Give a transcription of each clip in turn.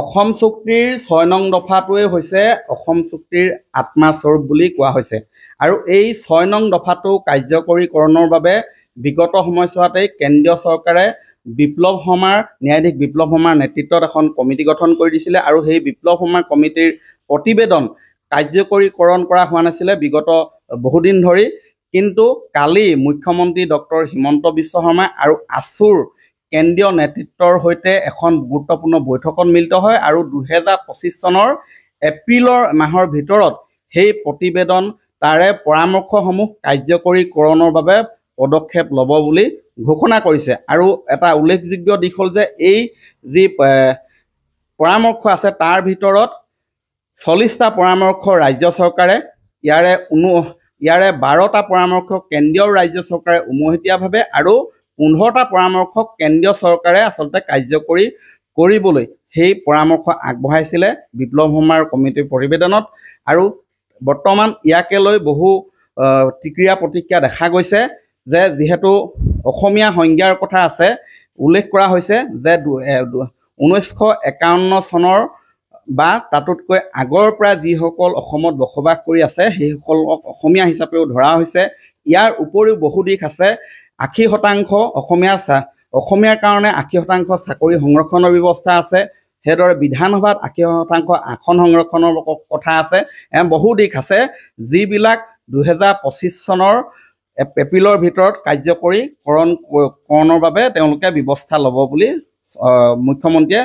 অসম চুক্তিৰ ছয় নং দফাটোৱেই হৈছে অসম চুক্তিৰ আত্মাস্বৰূপ বুলি কোৱা হৈছে আৰু এই ছয় নং দফাটো কাৰ্যকৰীকৰণৰ বাবে বিগত সময়ছোৱাতেই কেন্দ্ৰীয় চৰকাৰে বিপ্লৱ শৰ্মাৰ ন্যায়াধীশ বিপ্লৱ শৰ্মাৰ নেতৃত্বত এখন কমিটি গঠন কৰি দিছিলে আৰু সেই বিপ্লৱ শৰ্মাৰ কমিটিৰ প্ৰতিবেদন কাৰ্যকৰীকৰণ কৰা হোৱা নাছিলে বিগত বহুদিন ধৰি কিন্তু কালি মুখ্যমন্ত্ৰী ডক্টৰ হিমন্ত বিশ্ব শৰ্মা আৰু আছুৰ কেন্দ্ৰীয় নেতৃত্বৰ সৈতে এখন গুৰুত্বপূৰ্ণ বৈঠকত মিলিত হয় আৰু দুহেজাৰ পঁচিছ চনৰ এপ্ৰিলৰ মাহৰ ভিতৰত সেই প্ৰতিবেদন তাৰে পৰামৰ্শসমূহ কাৰ্যকৰীকৰণৰ বাবে পদক্ষেপ ল'ব বুলি ঘোষণা কৰিছে আৰু এটা উল্লেখযোগ্য দিশ হ'ল যে এই যি পৰামৰ্শ আছে তাৰ ভিতৰত চল্লিছটা পৰামৰ্শ ৰাজ্য চৰকাৰে ইয়াৰে ইয়াৰে বাৰটা পৰামৰ্শ কেন্দ্ৰীয় ৰাজ্য চৰকাৰে উমৈহতীয়াভাৱে আৰু পোন্ধৰটা পৰামৰ্শ কেন্দ্ৰীয় চৰকাৰে আচলতে কাৰ্যকৰী কৰিবলৈ সেই পৰামৰ্শ আগবঢ়াইছিলে বিপ্লৱ শৰ্মাৰ কমিটিৰ প্ৰতিবেদনত আৰু বৰ্তমান ইয়াকে লৈ বহু তিক্ৰিয়া প্ৰতিক্ৰিয়া দেখা গৈছে যে যিহেতু অসমীয়া সংজ্ঞাৰ কথা আছে উল্লেখ কৰা হৈছে যে ঊনৈছশ একাৱন্ন চনৰ বা তাতোতকৈ আগৰ পৰা যিসকল অসমত বসবাস কৰি আছে সেইসকলক অসমীয়া হিচাপেও ধৰা হৈছে ইয়াৰ উপৰিও বহু দিশ আছে আশী শতাংশ অসমীয়া অসমীয়াৰ কাৰণে আশী শতাংশ চাকৰি সংৰক্ষণৰ ব্যৱস্থা আছে সেইদৰে বিধানসভাত আশী শতাংশ আসন সংৰক্ষণৰ কথা আছে এনে বহু দিশ আছে যিবিলাক দুহেজাৰ পঁচিছ চনৰ এপ্ৰিলৰ ভিতৰত কাৰ্যকৰীকৰণ কৰণৰ বাবে তেওঁলোকে ব্যৱস্থা ল'ব বুলি মুখ্যমন্ত্ৰীয়ে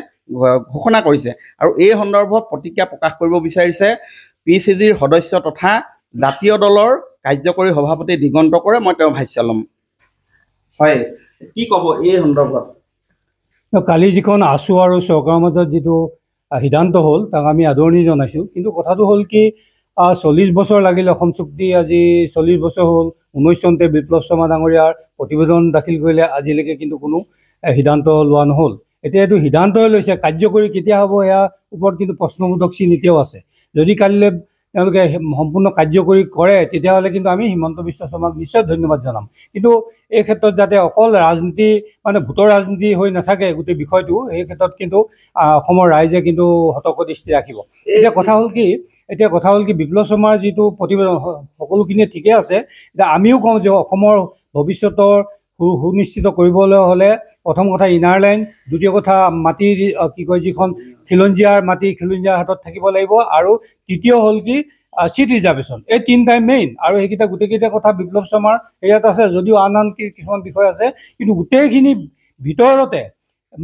ঘোষণা কৰিছে আৰু এই সন্দৰ্ভত প্ৰতিক্ৰিয়া প্ৰকাশ কৰিব বিচাৰিছে পি চি জিৰ সদস্য তথা জাতীয় দলৰ কাৰ্যকৰী সভাপতি দিগন্ত কৰে মই তেওঁৰ ভাষ্য ল'ম হয় কি ক'ব এই সন্দৰ্ভত কালি যিখন আছো আৰু চৰকাৰৰ মাজত যিটো সিদ্ধান্ত হ'ল তাক আমি আদৰণি জনাইছোঁ কিন্তু কথাটো হ'ল কি চল্লিছ বছৰ লাগিলে অসম চুক্তি আজি চল্লিছ বছৰ হ'ল ঊনৈছ চনতে বিপ্লৱ শৰ্মা ডাঙৰীয়াৰ প্ৰতিবেদন দাখিল কৰিলে আজিলৈকে কিন্তু কোনো সিদ্ধান্ত লোৱা নহ'ল এতিয়া এইটো সিদ্ধান্তই লৈছে কাৰ্যকৰী কেতিয়া হ'ব ইয়াৰ ওপৰত কিন্তু প্ৰশ্নবোধক চিন এতিয়াও আছে যদি কালিলৈ তেওঁলোকে সম্পূৰ্ণ কাৰ্যকৰী কৰে তেতিয়াহ'লে কিন্তু আমি হিমন্ত বিশ্ব শৰ্মাক নিশ্চয় ধন্যবাদ জনাম কিন্তু এই ক্ষেত্ৰত যাতে অকল ৰাজনীতি মানে ভোটৰ ৰাজনীতি হৈ নাথাকে গোটেই বিষয়টো এই ক্ষেত্ৰত কিন্তু অসমৰ ৰাইজে কিন্তু সতৰ্ক দৃষ্টি ৰাখিব এতিয়া কথা হ'ল কি এতিয়া কথা হ'ল কি বিপ্লৱ শৰ্মাৰ যিটো প্ৰতিবেদন সকলোখিনিয়ে ঠিকেই আছে এতিয়া আমিও কওঁ যে অসমৰ ভৱিষ্যতৰ সু সুনিশ্চিত কৰিবলৈ হ'লে প্ৰথম কথা ইনাৰ লাইন দ্বিতীয় কথা মাটি কি কয় যিখন খিলঞ্জীয়াৰ মাটি খিলঞ্জীয়াৰ হাতত থাকিব লাগিব আৰু তৃতীয় হ'ল কি চিট ৰিজাৰ্ভেশ্যন এই তিনিটাই মেইন আৰু সেইকেইটা গোটেইকেইটা কথা বিপ্লৱ শৰ্মাৰ এৰিয়াত আছে যদিও আন আন কিছুমান বিষয় আছে কিন্তু গোটেইখিনি ভিতৰতে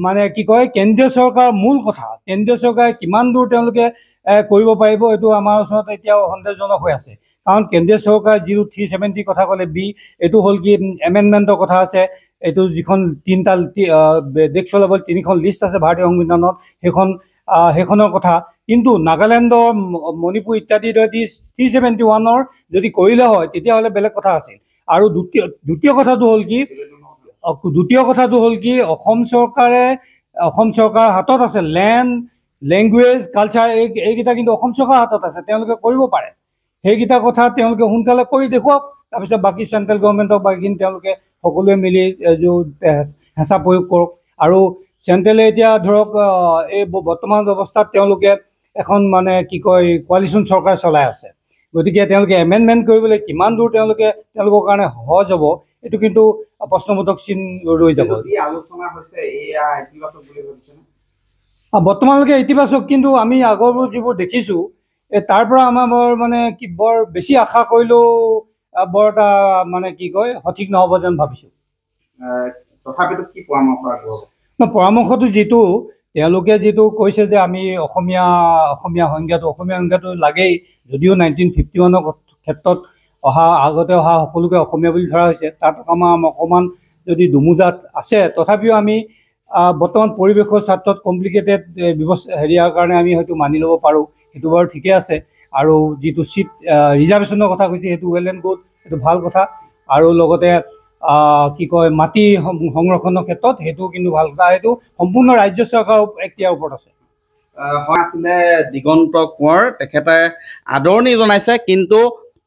মানে কি কয় কেন্দ্ৰীয় চৰকাৰৰ মূল কথা কেন্দ্ৰীয় চৰকাৰে কিমান দূৰ তেওঁলোকে কৰিব পাৰিব এইটো আমাৰ ওচৰত এতিয়াও সন্দেহজনক হৈ আছে কাৰণ কেন্দ্ৰীয় চৰকাৰে জিৰ' থ্ৰী কথা ক'লে বি এইটো হ'ল কি এমেণ্ডমেণ্টৰ কথা আছে এইটো যিখন তিনিটা দেশ চলাবলৈ তিনিখন লিষ্ট আছে ভাৰতীয় সংবিধানত সেইখন সেইখনৰ কথা কিন্তু নাগালেণ্ডৰ মণিপুৰ ইত্যাদি যদি থ্ৰী ছেভেণ্টি ওৱানৰ যদি কৰিলে হয় তেতিয়াহ'লে বেলেগ কথা আছিল আৰু দ্বিতীয় দ্বিতীয় কথাটো হ'ল কি দ্বিতীয় কথাটো হ'ল কি অসম চৰকাৰে অসম চৰকাৰৰ হাতত আছে লেণ্ড লেংগুৱেজ কালচাৰ এই এইকেইটা কিন্তু অসম চৰকাৰৰ হাতত আছে তেওঁলোকে কৰিব পাৰে সেইকেইটা কথা তেওঁলোকে সোনকালে কৰি দেখুৱাওক তাৰপিছত বাকী চেণ্ট্ৰেল গভৰ্ণমেণ্টক বাকীখিনি তেওঁলোকে সকলোৱে মিলি হেঁচা প্ৰয়োগ কৰক আৰু চেণ্ট্ৰেলে এতিয়া ধৰক এই বৰ্তমান অৱস্থাত তেওঁলোকে এখন মানে কি কয় কোৱালিচন চৰকাৰ চলাই আছে গতিকে তেওঁলোকে এমেণ্ডমেণ্ট কৰিবলৈ কিমান দূৰ তেওঁলোকে তেওঁলোকৰ কাৰণে সহজ হ'ব এইটো কিন্তু প্ৰশ্নবোধক চিন ৰৈ যাব বৰ্তমানলৈকে ইতিবাচক কিন্তু আমি আগৰবোৰ যিবোৰ দেখিছোঁ এই তাৰ পৰা আমাৰ বৰ মানে কি বৰ বেছি আশা কৰিলেও বৰ এটা মানে কি কয় সঠিক নহ'ব যেন ভাবিছোঁ তথাপিতো কি পৰামৰ্শ পৰামৰ্শটো যিটো তেওঁলোকে যিটো কৈছে যে আমি অসমীয়া অসমীয়া সংজ্ঞাটো অসমীয়া সংজ্ঞাটো লাগেই যদিও নাইনটিন ফিফটি ওৱানৰ ক্ষেত্ৰত অহা আগতে অহা সকলোকে অসমীয়া বুলি ধৰা হৈছে তাত আমাৰ অকণমান যদি দুমোজাত আছে তথাপিও আমি বৰ্তমান পৰিৱেশৰ স্বাৰ্থত কমপ্লিকেটেড ব্যৱস্থা হেৰিয়াৰ কাৰণে আমি হয়তো মানি ল'ব পাৰোঁ সেইটো বাৰু ঠিকে আছে আৰু যিটো চিট ৰিজাৰ্ভেশ্যনৰ কথা কৈছে সেইটো ৱেল এণ্ড গুড সেইটো ভাল কথা আৰু লগতে কি কয় মাটি সংৰক্ষণৰ ক্ষেত্ৰত সেইটো কিন্তু ভাল কথা সেইটো সম্পূৰ্ণ ৰাজ্য চৰকাৰৰ এতিয়াৰ ওপৰত আছে হয় আছিলে দিগন্ত কোঁৱৰ তেখেতে আদৰণি জনাইছে কিন্তু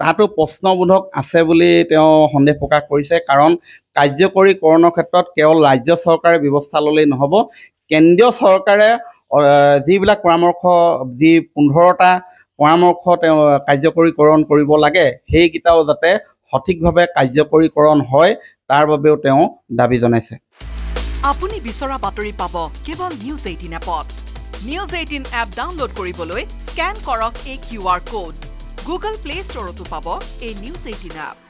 তাতো প্ৰশ্নবোধক আছে বুলি তেওঁ সন্দেহ প্ৰকাশ কৰিছে কাৰণ কাৰ্যকৰীকৰণৰ ক্ষেত্ৰত কেৱল ৰাজ্য চৰকাৰে ব্যৱস্থা ল'লেই নহ'ব কেন্দ্ৰীয় চৰকাৰে যিবিলাক পৰামৰ্শ যি পোন্ধৰটা পৰামৰ্শ তেওঁ কাৰ্যকৰীকৰণ কৰিব লাগে সেইকেইটাও যাতে সঠিকভাৱে কাৰ্যকৰীকৰণ হয় তাৰ বাবেও তেওঁ দাবী জনাইছে আপুনি বিচৰা বাতৰি পাব কেৱল নিউজ এইটিন এপত নিউজ এইটিন এপ ডাউনলোড কৰিবলৈ স্কেন কৰক এই Q R code Google Play ষ্টৰতো পাব এই নিউজ এইটিন এপ